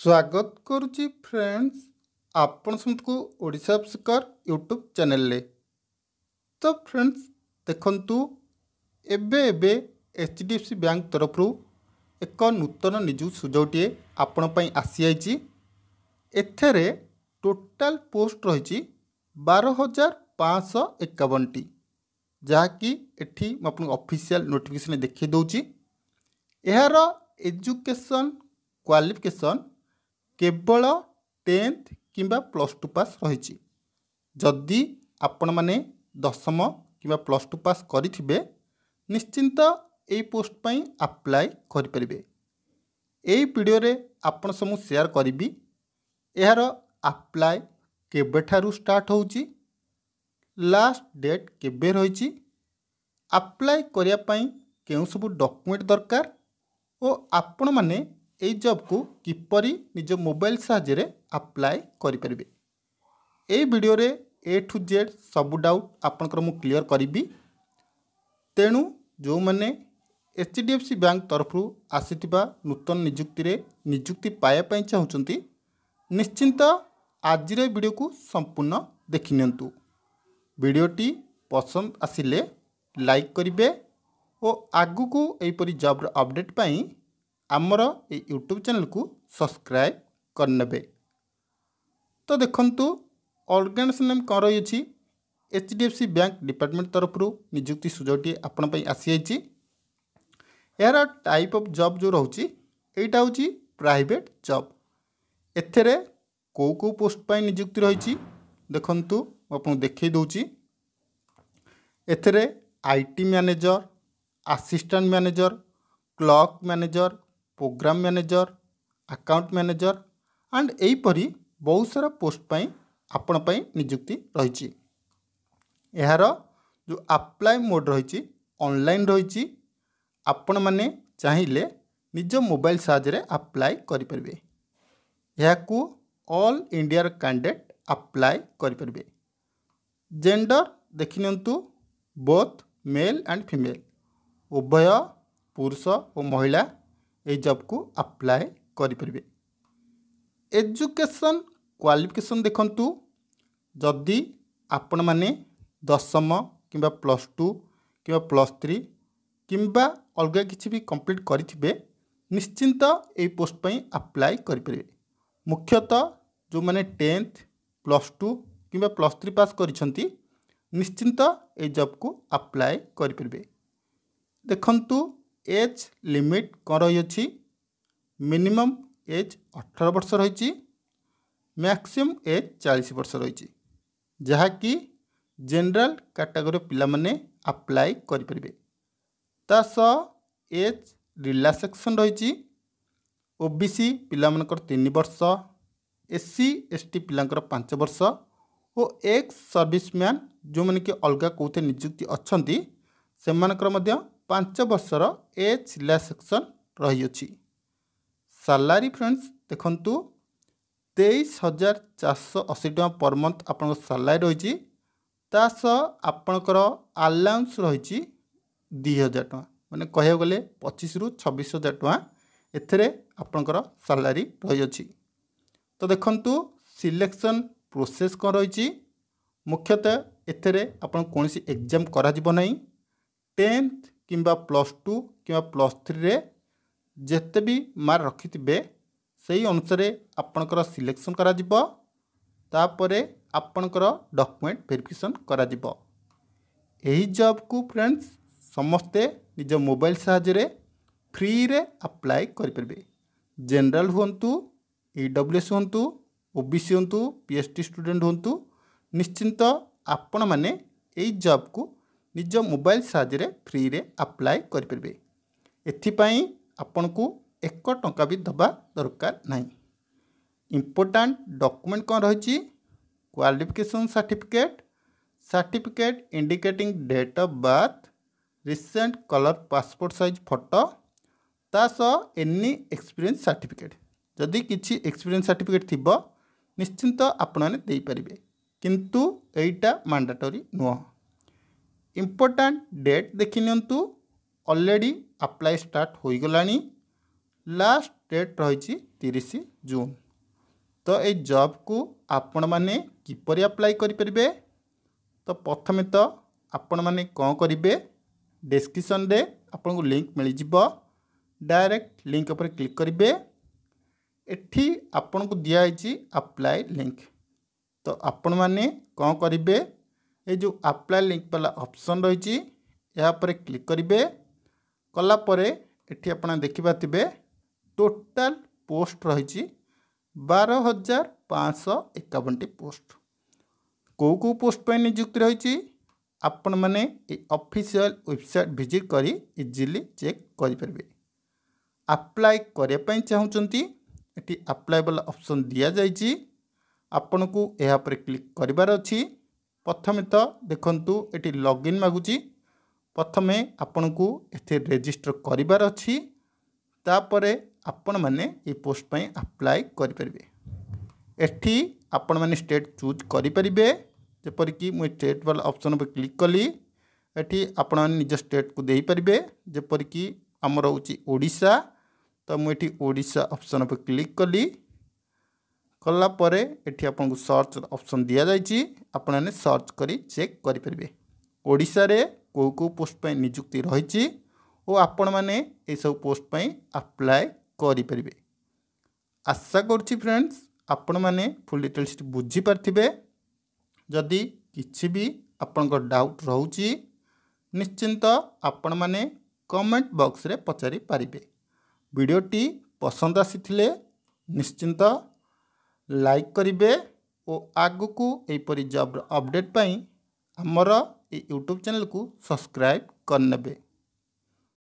ସ୍ୱାଗତ କରୁଛି ଫ୍ରେଣ୍ଡସ୍ ଆପଣ ସମସ୍ତଙ୍କୁ ଓଡ଼ିଶା ଅପ୍ସିକର ୟୁଟ୍ୟୁବ୍ ଚ୍ୟାନେଲରେ ତ ଫ୍ରେଣ୍ଡସ୍ ଦେଖନ୍ତୁ ଏବେ ଏବେ H D F C bank ତରଫରୁ ଏକ ନୂତନ ନିଯୁକ୍ତି ସୁଯୋଗଟିଏ ଆପଣ ପାଇଁ ଆସିଯାଇଛି ଏଥିରେ ଟୋଟାଲ ପୋଷ୍ଟ ରହିଛି ବାର ହଜାର ପାଞ୍ଚଶହ ଏକାବନଟି ଯାହାକି ଏଠି ମୁଁ ଆପଣଙ୍କୁ ଅଫିସିଆଲ ନୋଟିଫିକେସନ୍ ଦେଖାଇ ଦେଉଛି ଏହାର ଏଜୁକେସନ୍ କ୍ୱାଲିଫିକେସନ୍ କେବଳ ଟେନ୍ଥ କିମ୍ବା ପ୍ଲସ୍ ଟୁ ପାସ୍ ରହିଛି ଯଦି ଆପଣମାନେ ଦଶମ କିମ୍ବା ପ୍ଲସ୍ ଟୁ ପାସ୍ କରିଥିବେ ନିଶ୍ଚିନ୍ତ ଏହି ପୋଷ୍ଟ ପାଇଁ ଆପ୍ଲାଏ କରିପାରିବେ ଏହି ଭିଡ଼ିଓରେ ଆପଣ ସବୁ ସେୟାର କରିବି ଏହାର ଆପ୍ଲାଏ କେବେଠାରୁ ଷ୍ଟାର୍ଟ ହେଉଛି ଲାଷ୍ଟ ଡେଟ୍ କେବେ ରହିଛି ଆପ୍ଲାଏ କରିବା ପାଇଁ କେଉଁ ସବୁ ଡକୁମେଣ୍ଟ ଦରକାର ଓ ଆପଣମାନେ এই জবକୁ କିପରି ନିଜ ମୋବାଇଲ ସାହାଯ୍ୟରେ ଆପ୍ଲାଏ କରିପାରିବେ ଏଇ ଭିଡ଼ିଓରେ ଏ ଟୁ ଜେଡ଼୍ ସବୁ ଡାଉଟ୍ ଆପଣଙ୍କର ମୁଁ କ୍ଲିଅର୍ କରିବି ତେଣୁ ଯେଉଁମାନେ H D F C bank ତରଫରୁ ଆସିଥିବା ନୂତନ ନିଯୁକ୍ତିରେ ନିଯୁକ୍ତି ପାଇବା ପାଇଁ ଚାହୁଁଛନ୍ତି ନିଶ୍ଚିନ୍ତ ଆଜିର ଭିଡ଼ିଓକୁ ସମ୍ପୂର୍ଣ୍ଣ ଦେଖିନିଅନ୍ତୁ ଭିଡ଼ିଓଟି ପସନ୍ଦ ଆସିଲେ ଲାଇକ୍ କରିବେ ଓ ଆଗକୁ ଏହିପରି ଜବ୍ର ଅପଡ଼େଟ୍ ପାଇଁ ଆମର ଏଇ ୟୁଟ୍ୟୁବ୍ ଚ୍ୟାନେଲ୍କୁ ସବସ୍କ୍ରାଇବ୍ କରିନେବେ ତ ଦେଖନ୍ତୁ ଅର୍ଗାନାଇଜେସନ୍ ନେମ୍ କ'ଣ ରହିଅଛି H D F C bank department ତରଫରୁ ନିଯୁକ୍ତି ସୁଯୋଗଟି ଆପଣ ପାଇଁ ଆସିଯାଇଛି ଏହାର ଟାଇପ୍ ଅଫ୍ ଜବ୍ ଯେଉଁ ରହୁଛି ଏଇଟା ହେଉଛି ପ୍ରାଇଭେଟ୍ ଜବ୍ ଏଥିରେ କେଉଁ କେଉଁ ପୋଷ୍ଟ ପାଇଁ ନିଯୁକ୍ତି ରହିଛି ଦେଖନ୍ତୁ ମୁଁ ଆପଣଙ୍କୁ ଦେଖାଇ ଦେଉଛି ଏଥିରେ I T manager assistant manager clerk manager programme manager account manager and यहीपरि बहुत सारा पोस्ट आपणपाई निजुक्ति रही यार जो आप्लाय मोड रही अनलाइन रही आपण मैने चाहिए निज मोबाइल साप्लाय करें यह अल इंडिया कैंडिडेट आप्लाय करें जेंडर देखनी बोथ मेल एंड फीमेल उभय पुरुष और महिला ये जब को अप्लाय करें एजुकेशन क्वाफिकेसन देखु जदि आपण मैने दशम कि प्लस टू कि प्लस थ्री किंवा अलग किसी भी कम्प्लीट करेंगे निश्चिंत यही पोस्ट अप्लाय करेंगे मुख्यतः जो मैंने टेन्थ प्लस टू कि प्लस थ्री पास करश्चिंत ये जब को अप्लाय करेंगे देखूँ ଏଜ୍ ଲିମିଟ୍ କ'ଣ ରହିଅଛି ମିନିମମ୍ ଏଜ୍ ଅଠର ବର୍ଷ ରହିଛି ମ୍ୟାକ୍ସିମମ୍ ଏଜ୍ ଚାଳିଶ ବର୍ଷ ରହିଛି ଯାହାକି ଜେନେରାଲ କାଟାଗୋରୀ ପିଲାମାନେ ଆପ୍ଲାଏ କରିପାରିବେ ତା ସହ ଏଜ୍ ରିଲାକ୍ସେସନ୍ ରହିଛି ଓ ବି ସି ପିଲାମାନଙ୍କର ତିନି ବର୍ଷ ଏସ୍ ସି ଏସ୍ ଟି ପିଲାଙ୍କର ପାଞ୍ଚ ବର୍ଷ ଓ ଏକ୍ସ ସର୍ଭିସମ୍ୟାନ୍ ଯେଉଁମାନେ କି ଅଲଗା କେଉଁଥିରେ ନିଯୁକ୍ତି ଅଛନ୍ତି ସେମାନଙ୍କର ମଧ୍ୟ ପାଞ୍ଚ ବର୍ଷର ଏଜ୍ ରିଲାକ୍ସେସନ୍ ରହିଅଛି ସାଲାରି ଫ୍ରେଣ୍ଡସ୍ ଦେଖନ୍ତୁ ତେଇଶ ହଜାର ଚାରିଶହ ଅଶୀ ଟଙ୍କା ପର୍ ମନ୍ଥ ଆପଣଙ୍କ ସାଲାରି ରହିଛି ତା ସହ ଆପଣଙ୍କର ଆଲାଉନ୍ସ ରହିଛି ଦୁଇ ହଜାର ଟଙ୍କା ମାନେ କହିବାକୁ ଗଲେ ପଚିଶରୁ ଛବିଶ ହଜାର ଟଙ୍କା ଏଥିରେ ଆପଣଙ୍କର ସାଲାରି ରହିଅଛି ତ ଦେଖନ୍ତୁ ସିଲେକ୍ସନ୍ ପ୍ରୋସେସ୍ କ'ଣ ରହିଛି ମୁଖ୍ୟତଃ ଏଥିରେ ଆପଣ କୌଣସି ଏକ୍ଜାମ୍ କରାଯିବ ନାହିଁ ଟେନ୍ଥ କିମ୍ବା ପ୍ଲସ୍ ଟୁ କିମ୍ବା ପ୍ଲସ୍ ଥ୍ରୀରେ ଯେତେ ବି ମାର୍କ ରଖିଥିବେ ସେହି ଅନୁସାରେ ଆପଣଙ୍କର ସିଲେକ୍ସନ୍ କରାଯିବ ତାପରେ ଆପଣଙ୍କର ଡକ୍ୟୁମେଣ୍ଟ ଭେରିଫିକେସନ୍ କରାଯିବ ଏହି ଜବ୍କୁ ଫ୍ରେଣ୍ଡସ୍ ସମସ୍ତେ ନିଜ ମୋବାଇଲ୍ ସାହାଯ୍ୟରେ ଫ୍ରିରେ ଆପ୍ଲାଏ କରିପାରିବେ ଜେନେରାଲ୍ ହୁଅନ୍ତୁ ଇ ଡବ୍ଲ୍ୟୁ ଏସ୍ ହୁଅନ୍ତୁ ଓ ବି ସି ହୁଅନ୍ତୁ ପି ଏଚ୍ ଡି ଷ୍ଟୁଡ଼େଣ୍ଟ ହୁଅନ୍ତୁ ନିଶ୍ଚିନ୍ତ ଆପଣମାନେ ଏଇ ଜବ୍କୁ ନିଜ ମୋବାଇଲ ସାହାଯ୍ୟରେ ଫ୍ରିରେ ଆପ୍ଲାଏ କରିପାରିବେ ଏଥିପାଇଁ ଆପଣଙ୍କୁ ଏକ ଟଙ୍କା ବି ଦେବା ଦରକାର ନାହିଁ ଇମ୍ପୋର୍ଟାଣ୍ଟ ଡକ୍ୟୁମେଣ୍ଟ କ'ଣ ରହିଛି qualification certificate certificate indicating date of birth recent colour passport size photo ତା ସହ ଏନି ଏକ୍ସପିରିଏନ୍ସ ସାର୍ଟିଫିକେଟ୍ ଯଦି କିଛି ଏକ୍ସପିରିଏନ୍ସ ସାର୍ଟିଫିକେଟ୍ ଥିବ ନିଶ୍ଚିନ୍ତ ଆପଣମାନେ ଦେଇପାରିବେ କିନ୍ତୁ ଏଇଟା ମାଣ୍ଡାଟୋରୀ ନୁହଁ ইম্পর্টাট ডেট দেখি নিয়ন্তু অলরেডি আপ্লাই স্টার্ট হয়ে গলানি লাস্ট ডেট রয়েছে তিরিশ জুন তো এই জব কু আপন মানে কিপর আপ্লাই করে পারে তো প্রথমে তো আপন মানে কম করবে ডেসক্রিপশন রে আপনার লিঙ্ক মিলিযোগ ডাইরেক্ট লিঙ্ক উপরে ক্লিক করবে এটি আপনার দিয়া হয়েছি আপ্লাই লিঙ্ক তো আপন মানে কম করবে ଏ ଯେଉଁ ଆପ୍ଲାଏ ଲିଙ୍କ୍ ବାଲା ଅପସନ୍ ରହିଛି ଏହା ଉପରେ କ୍ଲିକ୍ କରିବେ କଲାପରେ ଏଠି ଆପଣ ଦେଖିପାରୁଥିବେ ଟୋଟାଲ ପୋଷ୍ଟ ରହିଛି ବାର ହଜାର ପାଞ୍ଚଶହ ଏକାବନଟି ପୋଷ୍ଟ କେଉଁ କେଉଁ ପୋଷ୍ଟ ପାଇଁ ନିଯୁକ୍ତି ରହିଛି ଆପଣମାନେ ଏ ଅଫିସିଆଲ ୱେବସାଇଟ୍ ଭିଜିଟ୍ କରି ଇଜିଲି ଚେକ୍ କରିପାରିବେ ଆପ୍ଲାଏ କରିବା ପାଇଁ ଚାହୁଁଛନ୍ତି ଏଠି ଆପ୍ଲାଏ ବାଲା ଅପସନ୍ ଦିଆଯାଇଛି ଆପଣଙ୍କୁ ଏହା ଉପରେ କ୍ଲିକ୍ କରିବାର ଅଛି ପ୍ରଥମେ ତ ଦେଖନ୍ତୁ ଏଠି ଲଗ୍ଇନ୍ ମାଗୁଛି ପ୍ରଥମେ ଆପଣଙ୍କୁ ଏଥିରେ ରେଜିଷ୍ଟର କରିବାର ଅଛି ତାପରେ ଆପଣମାନେ ଏ ପୋଷ୍ଟ ପାଇଁ ଆପ୍ଲାଏ କରିପାରିବେ ଏଠି ଆପଣମାନେ ଷ୍ଟେଟ୍ ଚୁଜ୍ କରିପାରିବେ ଯେପରିକି ମୁଁ ଷ୍ଟେଟ୍ ବାଲା ଅପସନ୍ ଉପରେ କ୍ଲିକ୍ କଲି ଏଠି ଆପଣମାନେ ନିଜ ଷ୍ଟେଟ୍କୁ ଦେଇପାରିବେ ଯେପରିକି ଆମର ହେଉଛି ଓଡ଼ିଶା ତ ମୁଁ ଏଠି ଓଡ଼ିଶା ଅପସନ୍ ଉପରେ କ୍ଲିକ୍ କଲି କଲା ପରେ ଏଠି ଆପଣଙ୍କୁ ସର୍ଚ୍ଚ ଅପସନ୍ ଦିଆଯାଇଛି ଆପଣମାନେ ସର୍ଚ୍ଚ କରି ଚେକ୍ କରିପାରିବେ ଓଡ଼ିଶାରେ କେଉଁ କେଉଁ ପୋଷ୍ଟ ପାଇଁ ନିଯୁକ୍ତି ରହିଛି ଓ ଆପଣମାନେ ଏସବୁ ପୋଷ୍ଟ ପାଇଁ ଆପ୍ଲାଏ କରିପାରିବେ ଆଶା କରୁଛି ଫ୍ରେଣ୍ଡସ୍ ଆପଣମାନେ ଫୁଲ୍ ଡିଟେଲ୍ସ ବୁଝିପାରିଥିବେ ଯଦି କିଛି ବି ଆପଣଙ୍କ ଡାଉଟ୍ ରହୁଛି ନିଶ୍ଚିନ୍ତ ଆପଣମାନେ କମେଣ୍ଟ ବକ୍ସରେ ପଚାରି ପାରିବେ ଭିଡ଼ିଓଟି ପସନ୍ଦ ଆସିଥିଲେ ନିଶ୍ଚିନ୍ତ ଲାଇକ୍ କରିବେ ଓ ଆଗକୁ ଏହିପରି ଜବ୍ର ଅପଡ଼େଟ୍ ପାଇଁ ଆମର ଏଇ ୟୁଟ୍ୟୁବ୍ ଚ୍ୟାନେଲ୍କୁ ସବସ୍କ୍ରାଇବ୍ କରିନେବେ